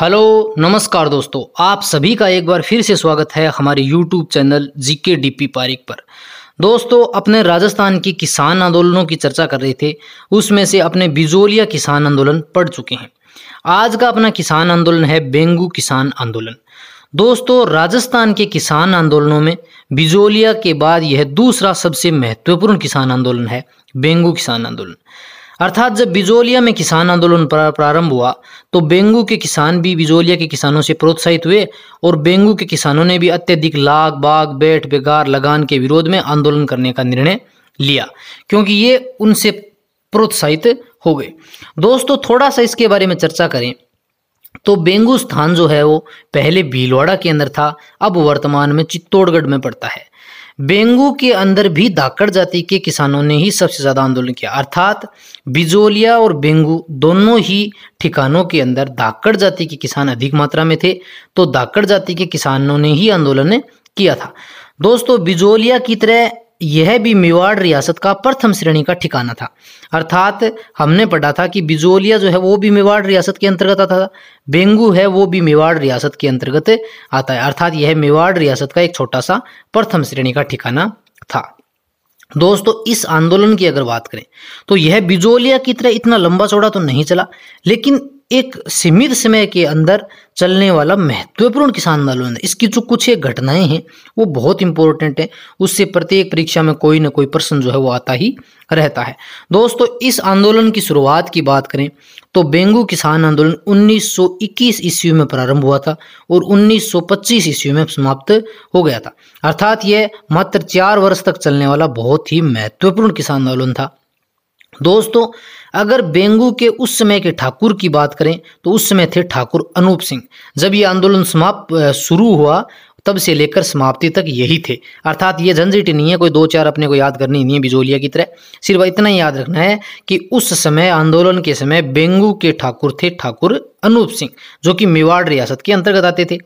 hello नमस्कार दोस्तों आप सभी का एक बार फिर से स्वागत है हमारे YouTube channel GK DP Pareek पर दोस्तों अपने राजस्थान के किसान आंदोलनों की चर्चा कर रहे थे उसमें से अपने बिजोलिया किसान आंदोलन पढ़ चुके हैं आज का अपना किसान आंदोलन है बेंगू किसान आंदोलन दोस्तों राजस्थान के किसान आंदोलनों में बिजोलिया के बाद यह दूसरा सबसे महत्वपूर्ण किसान आंदोलन है बेंगू किसान आंदोलन अर्थात जब बिजोलिया में किसान आंदोलन प्रारंभ हुआ तो बेंगू के किसान भी बिजोलिया के किसानों से प्रोत्साहित हुए और बेंगू के किसानों ने भी अत्यधिक लाग बाग बैठ बेगार लगान के विरोध में आंदोलन करने का निर्णय लिया क्योंकि ये उनसे प्रोत्साहित हो गए दोस्तों थोड़ा सा इसके बारे में चर्चा करें तो बेंगू स्थान जो है वो पहले भीलवाड़ा के अंदर था अब वर्तमान में चित्तौड़गढ़ में पड़ता है बेंगू के अंदर भी धाकड़ जाति के किसानों ने ही सबसे ज़्यादा आंदोलन किया अर्थात बिजोलिया और बेंगू दोनों ही ठिकानों के अंदर धाकड़ जाति के किसान अधिक मात्रा में थे तो धाकड़ जाति के किसानों ने ही आंदोलन किया था दोस्तों बिजोलिया की तरह यह भी मेवाड़ रियासत का प्रथम श्रेणी का ठिकाना था अर्थात हमने पढ़ा था कि बिजोलिया जो है वो भी मेवाड़ रियासत के अंतर्गत आता था बेंगू है वो भी मेवाड़ रियासत के अंतर्गत आता है अर्थात यह मेवाड़ रियासत का एक छोटा सा प्रथम श्रेणी का ठिकाना था दोस्तों इस आंदोलन की अगर बात करें तो यह बिजोलिया की तरह इतना लंबा चौड़ा तो नहीं चला लेकिन एक सीमित समय के अंदर चलने वाला महत्वपूर्ण किसान आंदोलन है इसकी जो कुछ एक घटनाएं हैं वो बहुत इंपॉर्टेंट है उससे प्रत्येक परीक्षा में कोई ना कोई प्रश्न जो है वो आता ही रहता है दोस्तों इस आंदोलन की शुरुआत की बात करें तो बेंगू किसान आंदोलन 1921 ईस्वी में प्रारंभ हुआ था और उन्नीस ईस्वी में समाप्त हो गया था अर्थात यह मात्र चार वर्ष तक चलने वाला बहुत ही महत्वपूर्ण किसान आंदोलन था दोस्तों अगर बेंगू के उस समय के ठाकुर की बात करें तो उस समय थे ठाकुर अनूप सिंह जब ये आंदोलन समाप्त शुरू हुआ तब से लेकर समाप्ति तक यही थे अर्थात ये झंझट नहीं है कोई दो चार अपने को याद करनी नहीं है बिजोलिया की तरह सिर्फ इतना ही याद रखना है कि उस समय आंदोलन के समय बेंगू के ठाकुर थे ठाकुर अनूप सिंह जो कि मेवाड़ रियासत के अंतर्गत आते थे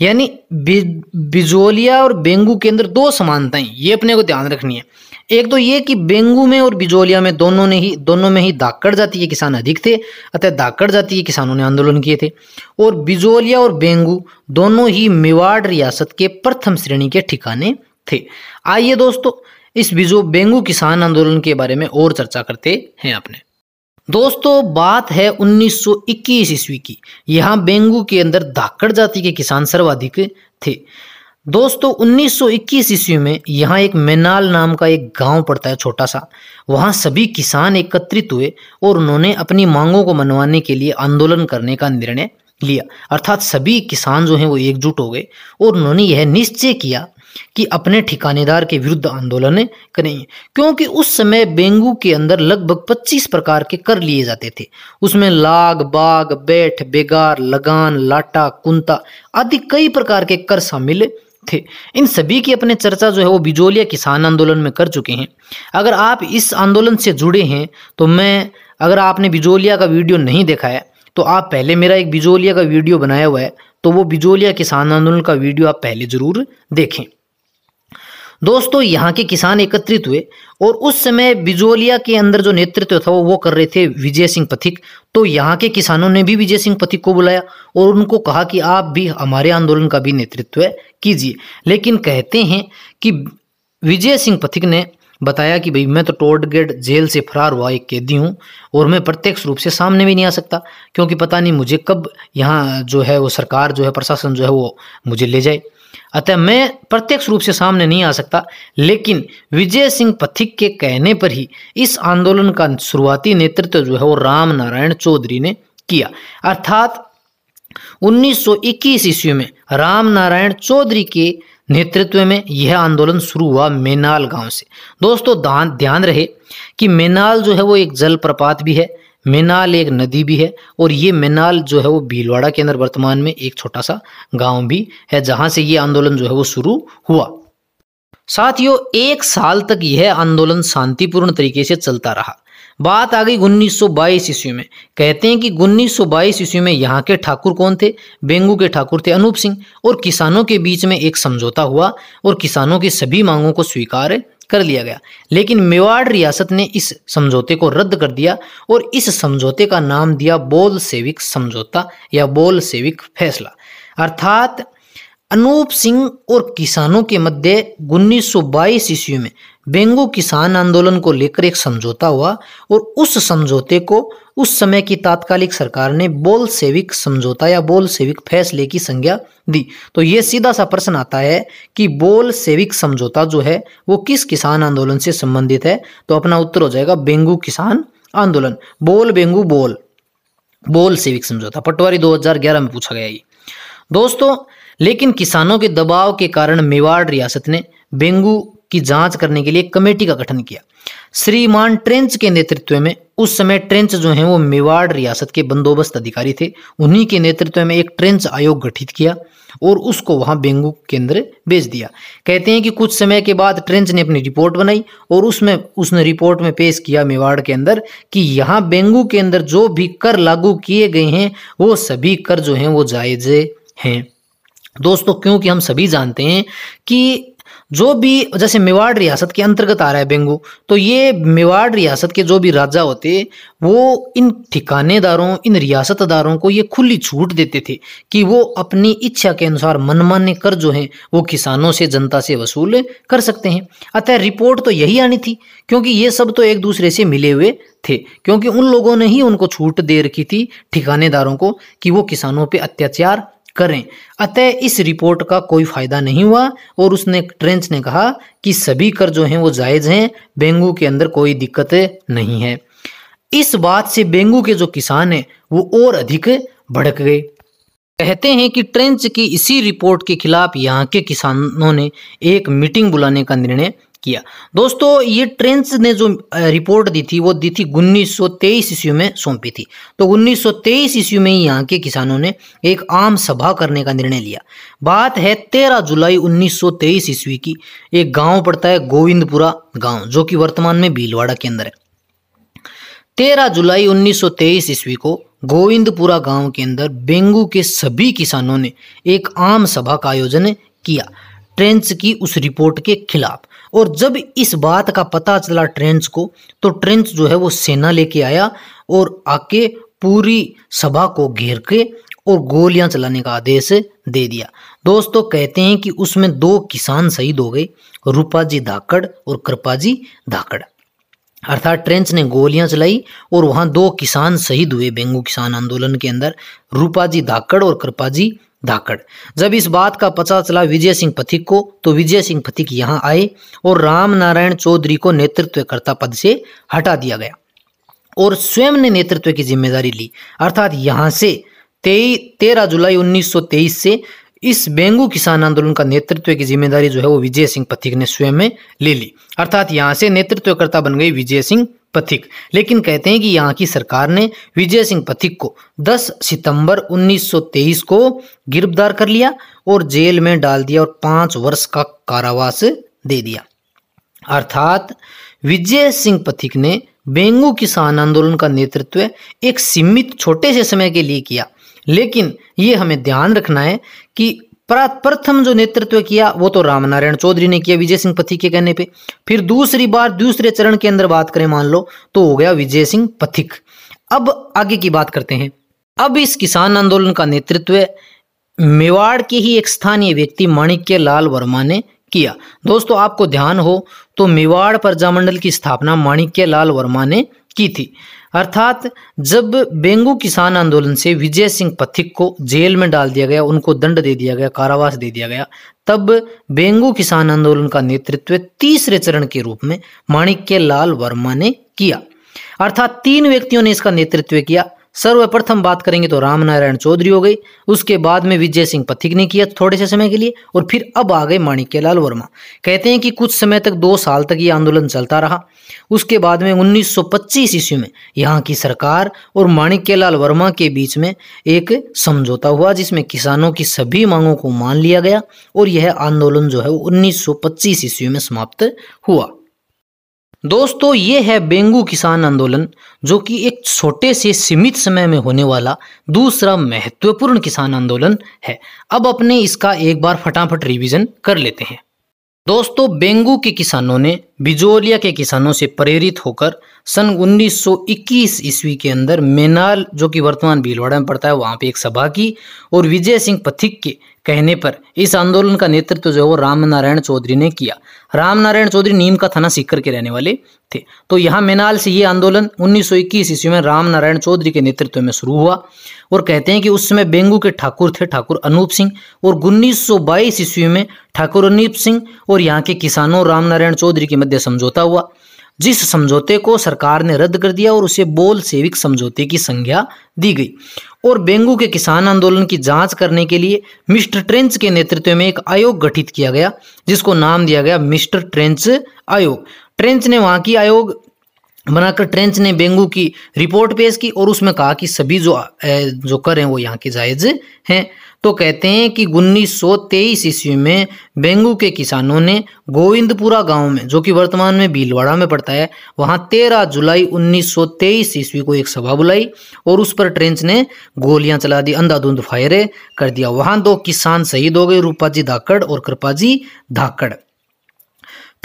यानी बिजोलिया और बेंगू के अंदर दो समानताएं ये अपने को ध्यान रखनी है एक तो ये कि बेंगू में और बिजोलिया में दोनों ने ही दोनों में ही धाकड़ जाति के किसान अधिक थे अतः धाकड़ जाति के किसानों ने आंदोलन किए थे और बिजोलिया और बेंगू दोनों ही मेवाड़ रियासत के प्रथम श्रेणी के ठिकाने थे आइए दोस्तों इस बिजो बेंगू किसान आंदोलन के बारे में और चर्चा करते हैं आपने दोस्तों बात है 1921 ईस्वी की यहाँ बेंगू के अंदर धाकड़ जाति के किसान सर्वाधिक थे दोस्तों 1921 ईस्वी में यहाँ एक मेनाल नाम का एक गांव पड़ता है छोटा सा वहाँ सभी किसान एकत्रित हुए और उन्होंने अपनी मांगों को मनवाने के लिए आंदोलन करने का निर्णय लिया अर्थात सभी किसान जो हैं वो एकजुट हो गए और उन्होंने यह निश्चय किया कि अपने ठिकानेदार के विरुद्ध आंदोलन करेंगे क्योंकि उस समय बेंगू के अंदर लगभग 25 प्रकार के कर लिए जाते थे उसमें लाग बाग बैठ बेगार लगान लाटा कुंता आदि कई प्रकार के कर शामिल थे इन सभी की अपने चर्चा जो है वो बिजोलिया किसान आंदोलन में कर चुके हैं अगर आप इस आंदोलन से जुड़े हैं तो मैं अगर आपने बिजोलिया का वीडियो नहीं देखा है तो आप पहले मेरा एक बिजोलिया का वीडियो बनाया हुआ है तो वो बिजोलिया किसान आंदोलन का वीडियो आप पहले ज़रूर देखें दोस्तों यहाँ के किसान एकत्रित हुए और उस समय बिजोलिया के अंदर जो नेतृत्व था वो वो कर रहे थे विजय सिंह पथिक तो यहाँ के किसानों ने भी विजय सिंह पथिक को बुलाया और उनको कहा कि आप भी हमारे आंदोलन का भी नेतृत्व कीजिए लेकिन कहते हैं कि विजय सिंह पथिक ने बताया कि भाई मैं तो टोडगेट जेल से फरार हुआ एक कैदी हूँ और मैं प्रत्यक्ष रूप से सामने भी नहीं आ सकता क्योंकि पता नहीं मुझे कब यहाँ जो है वो सरकार जो है प्रशासन जो है वो मुझे ले जाए अतः मैं प्रत्यक्ष रूप से सामने नहीं आ सकता लेकिन विजय सिंह पथिक के कहने पर ही इस आंदोलन का शुरुआती नेतृत्व जो है वो राम नारायण चौधरी ने किया अर्थात 1921 ईस्वी में राम नारायण चौधरी के नेतृत्व में यह आंदोलन शुरू हुआ मेनाल गांव से दोस्तों ध्यान रहे कि मेनाल जो है वो एक जलप्रपात भी है मेनाल एक नदी भी है और ये मेनाल जो है वो भीलवाड़ा के अंदर वर्तमान में एक छोटा सा गांव भी है जहां से ये आंदोलन जो है वो शुरू हुआ साथियों एक साल तक यह आंदोलन शांतिपूर्ण तरीके से चलता रहा बात आ गई 1922 ईस्वी में कहते हैं कि 1922 ईस्वी में यहाँ के ठाकुर कौन थे बेंगू के ठाकुर थे अनूप सिंह और किसानों के बीच में एक समझौता हुआ और किसानों की सभी मांगों को स्वीकार कर लिया गया लेकिन मेवाड़ रियासत ने इस समझौते को रद्द कर दिया और इस समझौते का नाम दिया बोल सेविक समझौता या बोल सेविक फैसला अर्थात अनूप सिंह और किसानों के मध्य 1922 ईस्वी में बेंगो किसान आंदोलन को लेकर एक समझौता हुआ और उस समझौते को उस समय की तात्कालिक सरकार ने बोल सेविक समझौता या बोल सेविक फैसले की संज्ञा दी तो ये सीधा सा प्रश्न आता है कि बोल सेविक समझौता जो है वो किस किसान आंदोलन से संबंधित है तो अपना उत्तर हो जाएगा बेंगू किसान आंदोलन बोल बेंगू बोल बोल सेविक समझौता पटवारी 2011 में पूछा गया ये दोस्तों लेकिन किसानों के दबाव के कारण मेवाड़ रियासत ने बेंगू की जांच करने के लिए कमेटी का गठन किया श्रीमान ट्रेंच के नेतृत्व में उस समय ट्रेंच जो हैं वो मेवाड़ रियासत के बंदोबस्त अधिकारी थे उन्हीं के नेतृत्व में एक ट्रेंच आयोग गठित किया और उसको वहाँ बेंगू केंद्र भेज दिया कहते हैं कि कुछ समय के बाद ट्रेंच ने अपनी रिपोर्ट बनाई और उसमें उसने रिपोर्ट में पेश किया मेवाड़ के अंदर कि यहाँ बेंगू के अंदर जो भी कर लागू किए गए हैं वो सभी कर जो हैं वो जायजे हैं दोस्तों क्योंकि हम सभी जानते हैं कि जो भी जैसे मेवाड़ रियासत के अंतर्गत आ रहा है बेंगू तो ये मेवाड़ रियासत के जो भी राजा होते वो इन ठिकानेदारों इन रियासतदारों को ये खुली छूट देते थे कि वो अपनी इच्छा के अनुसार मनमान्य कर जो हैं वो किसानों से जनता से वसूल कर सकते हैं अतः रिपोर्ट तो यही आनी थी क्योंकि ये सब तो एक दूसरे से मिले हुए थे क्योंकि उन लोगों ने ही उनको छूट दे रखी थी ठिकानेदारों को कि वो किसानों पर अत्याचार करें अतः इस रिपोर्ट का कोई फायदा नहीं हुआ और उसने ट्रेंच ने कहा कि सभी कर जो हैं वो जायज़ हैं बेंगू के अंदर कोई दिक्कत नहीं है इस बात से बेंगू के जो किसान हैं वो और अधिक भड़क गए कहते हैं कि ट्रेंच की इसी रिपोर्ट के खिलाफ यहाँ के किसानों ने एक मीटिंग बुलाने का निर्णय किया दोस्तों ये ट्रेंस ने जो रिपोर्ट दी थी वो दी थी 1923 ईस्वी में सौंपी थी तो 1923 ईस्वी में ही यहाँ के किसानों ने एक आम सभा करने का निर्णय लिया बात है 13 जुलाई 1923 ईस्वी की एक गांव पड़ता है गोविंदपुरा गांव जो कि वर्तमान में भीलवाड़ा के अंदर है तेरह जुलाई 1923 ईस्वी को गोविंदपुरा गांव के अंदर बेंगू के सभी किसानों ने एक आम सभा का आयोजन किया ट्रेंच की उस रिपोर्ट के खिलाफ और जब इस बात का पता चला ट्रेंच को तो ट्रेंच जो है वो सेना लेके आया और आके पूरी सभा को घेर के और गोलियां चलाने का आदेश दे दिया दोस्तों कहते हैं कि उसमें दो किसान शहीद हो गए रूपाजी धाकड़ और कृपाजी धाकड़ अर्थात ट्रेंच ने गोलियां चलाई और वहां दो किसान शहीद हुए बेंगू किसान आंदोलन के अंदर रूपाजी धाकड़ और कृपाजी धाकड़ जब इस बात का पता चला विजय सिंह पथिक को तो विजय सिंह पथिक यहां आए और राम नारायण चौधरी को नेतृत्वकर्ता पद से हटा दिया गया और स्वयं ने नेतृत्व की जिम्मेदारी ली अर्थात यहां से तेरह जुलाई 1923 से इस बेंगू किसान आंदोलन का नेतृत्व की जिम्मेदारी जो है वो विजय सिंह पथिक ने स्वयं में ले ली अर्थात यहाँ से नेतृत्वकर्ता बन गई विजय सिंह पथिक लेकिन कहते हैं कि यहाँ की सरकार ने विजय सिंह पथिक को 10 सितंबर 1923 को गिरफ्तार कर लिया और जेल में डाल दिया और पांच वर्ष का कारावास दे दिया अर्थात विजय सिंह पथिक ने बेंगू किसान आंदोलन का नेतृत्व एक सीमित छोटे से समय के लिए किया लेकिन ये हमें ध्यान रखना है कि प्रथम जो नेतृत्व किया वो तो रामनारायण चौधरी ने किया विजय सिंह पथिक के कहने पे फिर दूसरी बार दूसरे चरण के अंदर बात करें मान लो तो हो गया विजय सिंह पथिक अब आगे की बात करते हैं अब इस किसान आंदोलन का नेतृत्व मेवाड़ के ही एक स्थानीय व्यक्ति माणिक्य लाल वर्मा ने किया दोस्तों आपको ध्यान हो तो मेवाड़ प्रजामंडल की स्थापना माणिक्य लाल वर्मा ने की थी अर्थात जब बेंगू किसान आंदोलन से विजय सिंह पथिक को जेल में डाल दिया गया उनको दंड दे दिया गया कारावास दे दिया गया तब बेंगू किसान आंदोलन का नेतृत्व तीसरे चरण के रूप में माणिक्य लाल वर्मा ने किया अर्थात तीन व्यक्तियों ने इसका नेतृत्व किया सर्वप्रथम बात करेंगे तो रामनारायण चौधरी हो गए उसके बाद में विजय सिंह पथिक ने किया थोड़े से समय के लिए और फिर अब आ गए माणिक्य लाल वर्मा कहते हैं कि कुछ समय तक दो साल तक ये आंदोलन चलता रहा उसके बाद में 1925 ईस्वी में यहाँ की सरकार और माणिक्य लाल वर्मा के बीच में एक समझौता हुआ जिसमें किसानों की सभी मांगों को मान लिया गया और यह आंदोलन जो है वो उन्नीस ईस्वी में समाप्त हुआ दोस्तों ये है बेंगू किसान आंदोलन जो कि एक छोटे से सीमित समय में होने वाला दूसरा महत्वपूर्ण किसान आंदोलन है अब अपने इसका एक बार फटाफट रिवीजन कर लेते हैं दोस्तों बेंगू के किसानों ने बिजोलिया के किसानों से प्रेरित होकर सन 1921 ईस्वी के अंदर मेनाल जो कि वर्तमान भीलवाड़ा में पड़ता है वहाँ पे एक सभा की और विजय सिंह पथिक के कहने पर इस आंदोलन का नेतृत्व जो है वो रामनारायण चौधरी ने किया रामनारायण चौधरी नीम का थाना सीकर के रहने वाले थे तो यहाँ मेनाल से ये आंदोलन 1921 ईस्वी में रामनारायण चौधरी के नेतृत्व में शुरू हुआ और कहते हैं कि उस समय बेंगू के ठाकुर थे ठाकुर अनूप सिंह और उन्नीस सौ बाईस ईस्वी में ठाकुर अनूप सिंह और यहाँ के किसानों रामनारायण चौधरी के मध्य समझौता हुआ जिस समझौते को सरकार ने रद्द कर दिया और उसे बोल सेविक समझौते की संज्ञा दी गई और बेंगू के किसान आंदोलन की जांच करने के लिए मिस्टर ट्रेंच के नेतृत्व में एक आयोग गठित किया गया जिसको नाम दिया गया मिस्टर ट्रेंच आयोग ट्रेंच ने वहां की आयोग बनाकर ट्रेंच ने बेंगू की रिपोर्ट पेश की और उसमें कहा कि सभी जो जो कर हैं वो यहाँ के जायज़ हैं तो कहते हैं कि उन्नीस सौ तेईस ईस्वी में बेंगू के किसानों ने गोविंदपुरा गांव में जो कि वर्तमान में भीलवाड़ा में पड़ता है वहां 13 जुलाई उन्नीस सौ तेईस ईस्वी को एक सभा बुलाई और उस पर ट्रेंच ने गोलियां चला दी अंधाधुंध फायरे कर दिया वहां दो किसान शहीद हो गए रूपाजी धाकड़ और कृपाजी धाकड़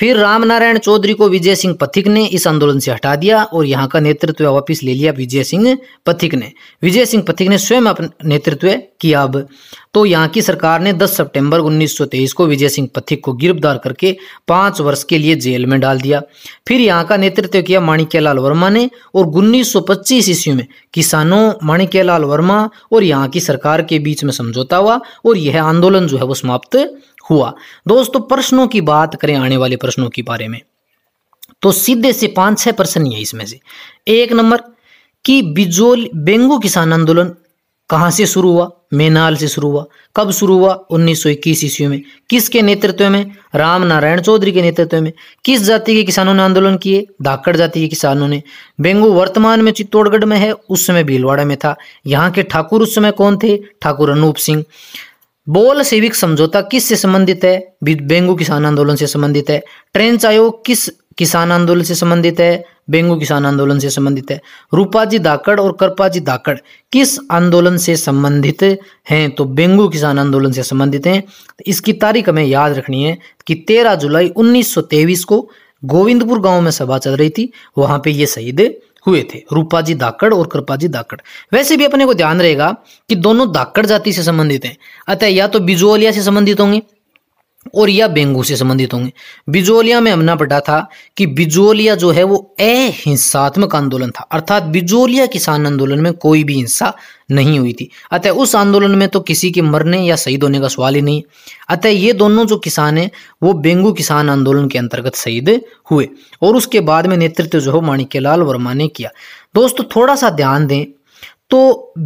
फिर रामनारायण चौधरी को विजय सिंह पथिक ने इस आंदोलन से हटा दिया और यहाँ का नेतृत्व वापिस ले लिया विजय सिंह पथिक ने विजय सिंह पथिक ने स्वयं अपने नेतृत्व किया अब तो यहाँ की सरकार ने 10 सितंबर 1923 को विजय सिंह पथिक को गिरफ्तार करके पाँच वर्ष के लिए जेल में डाल दिया फिर यहाँ का नेतृत्व किया माणिक्यलाल वर्मा ने और उन्नीस ईस्वी में किसानों माणिक्यलाल वर्मा और यहाँ की सरकार के बीच में समझौता हुआ और यह आंदोलन जो है वो समाप्त हुआ दोस्तों प्रश्नों की बात करें आने वाले प्रश्नों के बारे में तो सीधे से पांच छह प्रश्न है इसमें से एक नंबर कि बिजोल बेंगू किसान आंदोलन कहां से शुरू हुआ मेनाल से शुरू हुआ कब शुरू हुआ उन्नीस सौ इक्कीस ईस्वी में किसके नेतृत्व में राम नारायण चौधरी के नेतृत्व में किस जाति के किसानों ने आंदोलन किए धाकड़ जाति के किसानों ने बेंगू वर्तमान में चित्तौड़गढ़ में है उस समय भीलवाड़ा में था यहाँ के ठाकुर उस समय कौन थे ठाकुर अनूप सिंह बोल सिविक समझौता किस से संबंधित है बेंगू किसान आंदोलन से संबंधित है ट्रेंच आयोग किस किसान आंदोलन से संबंधित है बेंगू किसान आंदोलन से संबंधित है रूपाजी धाकड़ और करपाजी धाकड़ किस आंदोलन से संबंधित हैं तो बेंगू किसान आंदोलन से संबंधित हैं तो इसकी तारीख हमें याद रखनी है कि 13 जुलाई 1923 को गोविंदपुर गांव में सभा चल रही थी वहां पे ये शहीद हुए थे रूपा जी धाकड़ और कृपा जी धाकड़ वैसे भी अपने को ध्यान रहेगा कि दोनों धाकड़ जाति से संबंधित हैं अतः या तो बिजुअलिया से संबंधित होंगे और या बेंगू से संबंधित होंगे बिजोलिया में हमने पढ़ा था कि बिजोलिया जो है वो अहिंसात्मक आंदोलन था अर्थात बिजोलिया किसान आंदोलन में कोई भी हिंसा नहीं हुई थी अतः उस आंदोलन में तो किसी के मरने या शहीद होने का सवाल ही नहीं अतः ये दोनों जो किसान हैं वो बेंगू किसान आंदोलन के अंतर्गत शहीद हुए और उसके बाद में नेतृत्व जो है माणिक्यलाल वर्मा ने किया दोस्तों थोड़ा सा ध्यान दें तो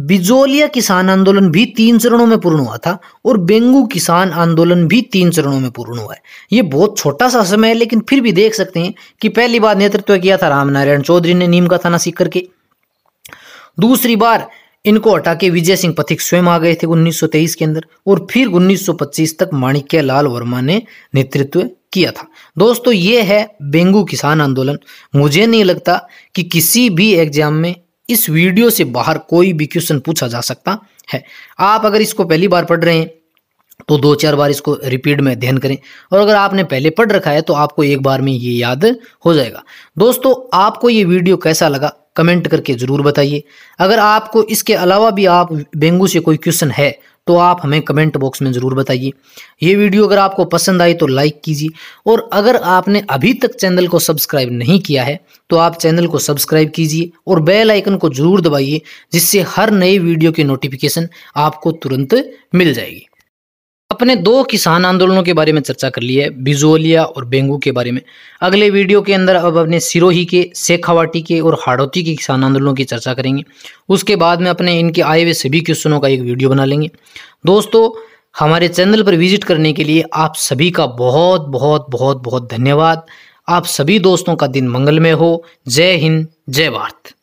बिजोलिया किसान आंदोलन भी तीन चरणों में पूर्ण हुआ था और बेंगू किसान आंदोलन भी तीन चरणों में पूर्ण हुआ है ये बहुत छोटा सा समय है लेकिन फिर भी देख सकते हैं कि पहली बार नेतृत्व किया था रामनारायण चौधरी ने नीम का थाना सीख करके दूसरी बार इनको हटा के विजय सिंह पथिक स्वयं आ गए थे उन्नीस के अंदर और फिर उन्नीस तक माणिक्य लाल वर्मा ने नेतृत्व किया था दोस्तों ये है बेंगू किसान आंदोलन मुझे नहीं लगता कि किसी भी एग्जाम में इस वीडियो से बाहर कोई भी क्वेश्चन पूछा जा सकता है आप अगर इसको पहली बार पढ़ रहे हैं तो दो चार बार इसको रिपीट में अध्ययन करें और अगर आपने पहले पढ़ रखा है तो आपको एक बार में ये याद हो जाएगा दोस्तों आपको ये वीडियो कैसा लगा कमेंट करके ज़रूर बताइए अगर आपको इसके अलावा भी आप बेंगू से कोई क्वेश्चन है तो आप हमें कमेंट बॉक्स में ज़रूर बताइए ये वीडियो अगर आपको पसंद आई तो लाइक कीजिए और अगर आपने अभी तक चैनल को सब्सक्राइब नहीं किया है तो आप चैनल को सब्सक्राइब कीजिए और बेल आइकन को ज़रूर दबाइए जिससे हर नए वीडियो की नोटिफिकेशन आपको तुरंत मिल जाएगी अपने दो किसान आंदोलनों के बारे में चर्चा कर ली है बिजोलिया और बेंगू के बारे में अगले वीडियो के अंदर अब अपने सिरोही के शेखावाटी के और हाड़ौती के किसान आंदोलनों की चर्चा करेंगे उसके बाद में अपने इनके आए हुए सभी क्वेश्चनों का एक वीडियो बना लेंगे दोस्तों हमारे चैनल पर विजिट करने के लिए आप सभी का बहुत बहुत बहुत बहुत धन्यवाद आप सभी दोस्तों का दिन मंगलमय हो जय हिंद जय भारत